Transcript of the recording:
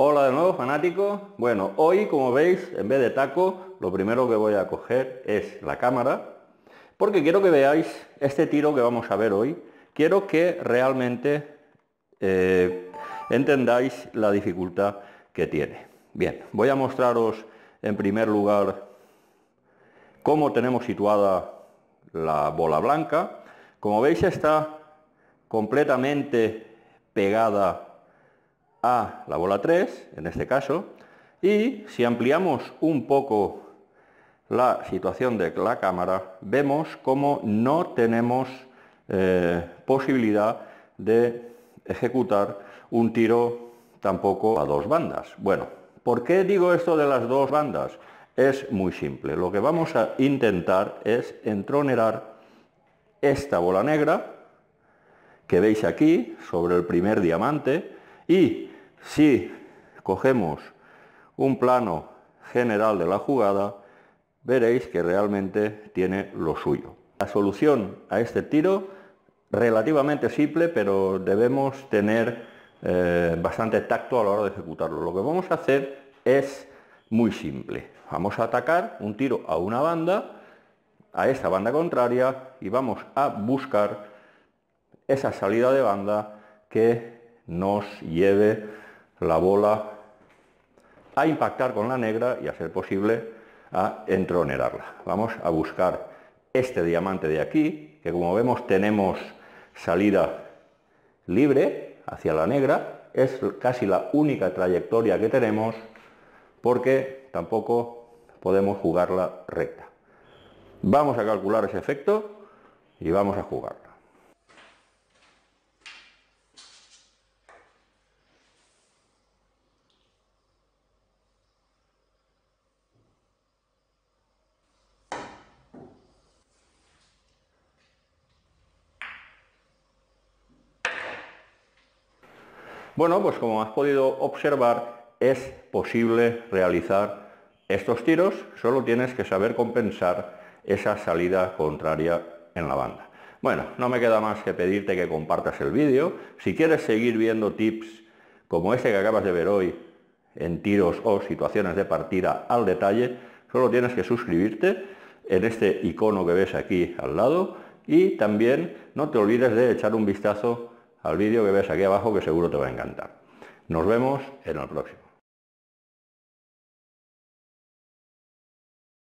Hola de nuevo fanáticos, bueno hoy como veis en vez de taco lo primero que voy a coger es la cámara porque quiero que veáis este tiro que vamos a ver hoy, quiero que realmente eh, entendáis la dificultad que tiene. Bien, voy a mostraros en primer lugar cómo tenemos situada la bola blanca. Como veis está completamente pegada a la bola 3, en este caso, y si ampliamos un poco la situación de la cámara, vemos como no tenemos eh, posibilidad de ejecutar un tiro tampoco a dos bandas. Bueno, ¿por qué digo esto de las dos bandas? Es muy simple. Lo que vamos a intentar es entronerar esta bola negra que veis aquí sobre el primer diamante y si cogemos un plano general de la jugada, veréis que realmente tiene lo suyo. La solución a este tiro, relativamente simple, pero debemos tener eh, bastante tacto a la hora de ejecutarlo. Lo que vamos a hacer es muy simple. Vamos a atacar un tiro a una banda, a esta banda contraria, y vamos a buscar esa salida de banda que nos lleve la bola a impactar con la negra y a ser posible a entronerarla. Vamos a buscar este diamante de aquí, que como vemos tenemos salida libre hacia la negra, es casi la única trayectoria que tenemos porque tampoco podemos jugarla recta. Vamos a calcular ese efecto y vamos a jugarla. Bueno, pues como has podido observar, es posible realizar estos tiros, solo tienes que saber compensar esa salida contraria en la banda. Bueno, no me queda más que pedirte que compartas el vídeo. Si quieres seguir viendo tips como este que acabas de ver hoy en tiros o situaciones de partida al detalle, solo tienes que suscribirte en este icono que ves aquí al lado y también no te olvides de echar un vistazo al vídeo que ves aquí abajo que seguro te va a encantar. Nos vemos en el próximo.